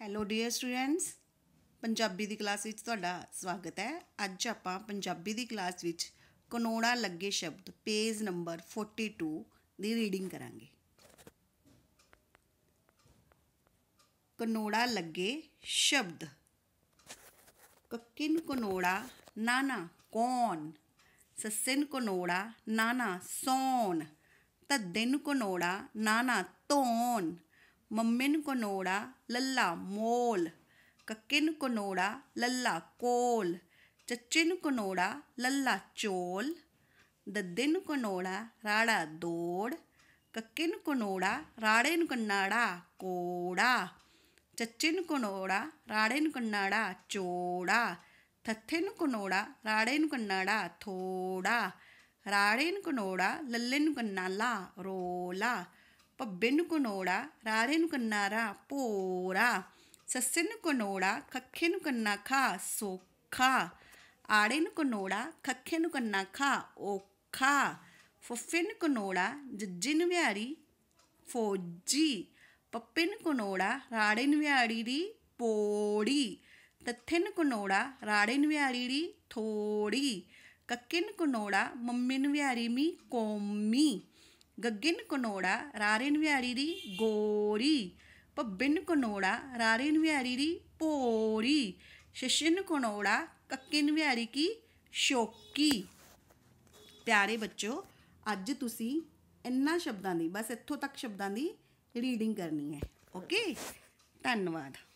hello dear students Punjabi ਦੀ class ਵਿੱਚ ਤੁਹਾਡਾ ਸਵਾਗਤ ਹੈ ਅੱਜ ਆਪਾਂ ਪੰਜਾਬੀ ਦੀ ਕਲਾਸ ਵਿੱਚ ਕਨੋੜਾ ਲੱਗੇ ਸ਼ਬਦ ਪੇਜ ਨੰਬਰ 42 ਦੀ ਰੀਡਿੰਗ ਕਰਾਂਗੇ ਕਨੋੜਾ ਲੱਗੇ ਸ਼ਬਦ ਕੱਕਿਨ ਕਨੋੜਾ ਨਾਨਾ ਕੌਣ ਸੱਸਿਨ ਕਨੋੜਾ ਨਾਨਾ ਸੌਣ ਤਦਿਨ ਕਨੋੜਾ ਨਾਨਾ ਤੋਣ ਮੰਮੇ ਨੂੰ ਕਨੋੜਾ ਲੱਲਾ ਮੋਲ ਕੱਕੇ ਨੂੰ ਕਨੋੜਾ ਲੱਲਾ ਕੋਲ ਚੱਚੇ ਨੂੰ ਕਨੋੜਾ ਲੱਲਾ ਚੋਲ ਦੱਦੇ ਨੂੰ ਕਨੋੜਾ ਰਾੜਾ ਦੋੜ ਕੱਕੇ ਨੂੰ ਕਨੋੜਾ ਰਾੜੇ ਨੂੰ ਕੰਨਾੜਾ ਕੋੜਾ ਚੱਚੇ ਨੂੰ ਕਨੋੜਾ ਰਾੜੇ ਨੂੰ ਕੰਨਾੜਾ ਚੋੜਾ ਥੱਥੇ ਨੂੰ ਕਨੋੜਾ ਰਾੜੇ ਨੂੰ ਕੰਨਾੜਾ ਥੋੜਾ ਰਾੜੇ ਨੂੰ ਕਨੋੜਾ ਲੱਲੇ ਨੂੰ ਕੰਨਾਲਾ ਰੋਲਾ ಪಬ್ಬೆನ್ನುಕೊನೋಡ ರಾರೇನು ಕನ್ನಾರ ಪೋರ ಸಸ್ಸೆನ್ನು ಕೊನೋಡ ಕಕ್ಕೆನು ಕನ್ನ ಖಾ ಸೊಕ್ಕ ಆಡೆನು ಕೊನೋಡ ಕಕ್ಕೆನು ಕನ್ನ ಖಾ ಒಕ್ಕ ಫೊಫೆನು ಕೊನೋಡ ಜಜ್ಜೆನು ವ್ಯಾಡಿ ಫೋಜ್ಜಿ ಪಪ್ಪೆನು ಕೊನೋಡ ರಾಡೆನು ವ್ಯಾಡಿರಿ ಪೋಡಿ ತಥೆನು ಕೊನೋಡ ರಾಡೆನು ವ್ಯಾಡಿರಿ ಥೋಡಿ ಕಕ್ಕೆನು ಕೊನೋಡ ಮಮ್ಮೆನು ವ್ಯಾರಿಮಿ ಕೊಮ್ಮಿ ਗੱਗਿਨ ਕਨੋੜਾ ਰਾਰੇਨ ਵਿਹਾਰੀ ਦੀ ਗੋਰੀ ਪੱਬਿਨ ਕਨੋੜਾ ਰਾਰੇਨ ਵਿਹਾਰੀ ਦੀ ਪੋਰੀ ਸ਼ਸ਼ਿਨ ਕਨੋੜਾ ਕੱਕਿਨ ਵਿਹਾਰੀ ਕੀ ਸ਼ੋਕੀ ਪਿਆਰੇ ਬੱਚੋ ਅੱਜ ਤੁਸੀਂ ਇੰਨਾ ਸ਼ਬਦਾਂ ਦੀ ਬਸ ਇੱਥੋਂ ਤੱਕ ਸ਼ਬਦਾਂ ਦੀ ਰੀਡਿੰਗ ਕਰਨੀ ਹੈ ਓਕੇ ਧੰਨਵਾਦ